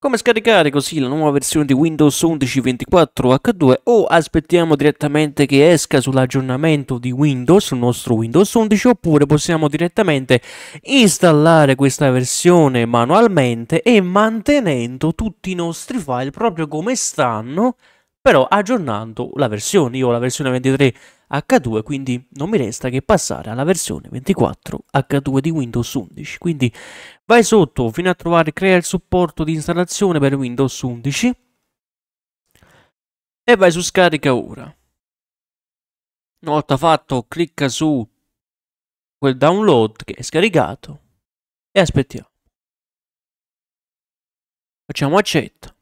Come scaricare così la nuova versione di Windows 11 24H2 o aspettiamo direttamente che esca sull'aggiornamento di Windows, il nostro Windows 11, oppure possiamo direttamente installare questa versione manualmente e mantenendo tutti i nostri file proprio come stanno però aggiornando la versione, io ho la versione 23 H2, quindi non mi resta che passare alla versione 24 H2 di Windows 11. Quindi vai sotto fino a trovare crea il supporto di installazione per Windows 11 e vai su scarica ora. Una volta fatto, clicca su quel download che è scaricato e aspettiamo. Facciamo accetta.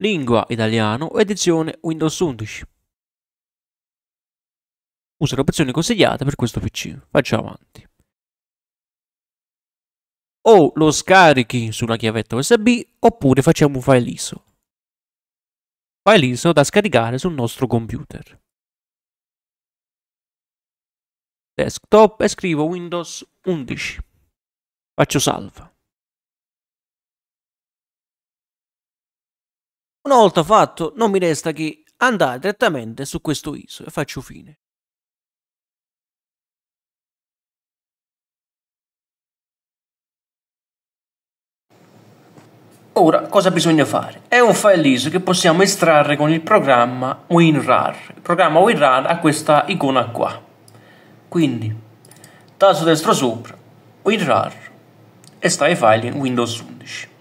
Lingua italiano, edizione Windows 11. Usa le opzioni consigliate per questo PC. Facciamo avanti. O lo scarichi sulla chiavetta USB oppure facciamo un file ISO. File ISO da scaricare sul nostro computer. Desktop e scrivo Windows 11. Faccio salva. Una volta fatto, non mi resta che andare direttamente su questo ISO e faccio fine. Ora, cosa bisogna fare? È un file ISO che possiamo estrarre con il programma WinRAR. Il programma WinRAR ha questa icona qua. Quindi, tasto destro sopra, WinRAR, estrae file in Windows 11.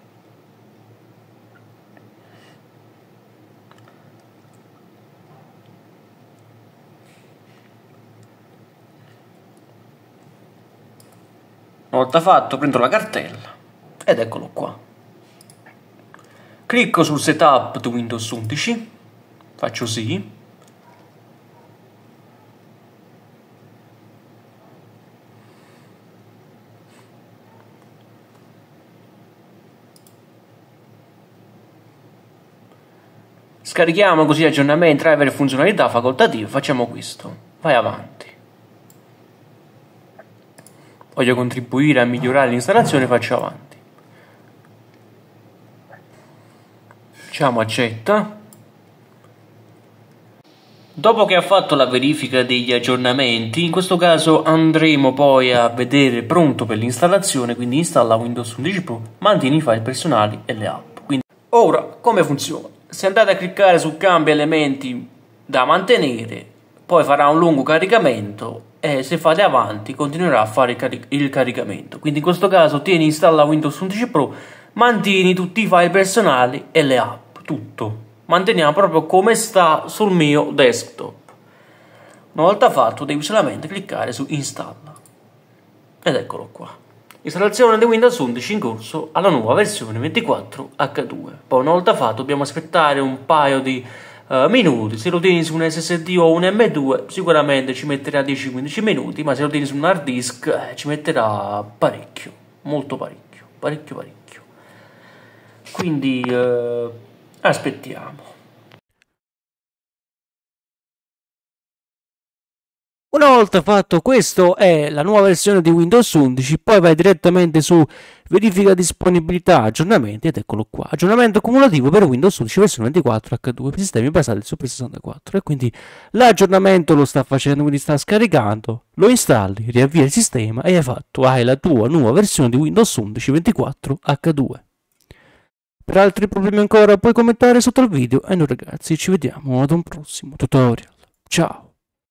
Una volta fatto prendo la cartella ed eccolo qua. Clicco sul setup di Windows 11, faccio sì. Scarichiamo così aggiornamenti, driver e funzionalità facoltative, facciamo questo. Vai avanti voglio contribuire a migliorare l'installazione, faccio avanti. Diciamo accetta. Dopo che ha fatto la verifica degli aggiornamenti, in questo caso andremo poi a vedere pronto per l'installazione, quindi installa Windows 11 Pro, mantieni i file personali e le app. Quindi, ora, come funziona? Se andate a cliccare su cambia elementi da mantenere, poi farà un lungo caricamento e se fate avanti continuerà a fare il, caric- il caricamento. Quindi in questo caso tieni installato Windows 11 Pro, mantieni tutti i file personali e le app, tutto. Manteniamo proprio come sta sul mio desktop. Una volta fatto devi solamente cliccare su installa. Ed eccolo qua. Installazione di Windows 11 in corso alla nuova versione 24H2. Poi una volta fatto dobbiamo aspettare un paio di eh, minuti. Se lo tieni su un SSD o un M2 sicuramente ci metterà 10-15 minuti, ma se lo tieni su un hard disk eh, ci metterà parecchio, molto parecchio, parecchio parecchio. Quindi uh, aspettiamo. Una volta fatto questo è la nuova versione di Windows 11, poi vai direttamente su verifica disponibilità, aggiornamenti ed eccolo qua, aggiornamento cumulativo per Windows 11 versione 24 H2, sistemi basati su P64 e quindi l'aggiornamento lo sta facendo, quindi sta scaricando, lo installi, riavvia il sistema e hai fatto, hai la tua nuova versione di Windows 11 24 H2. Per altri problemi ancora puoi commentare sotto il video e noi ragazzi ci vediamo ad un prossimo tutorial, ciao!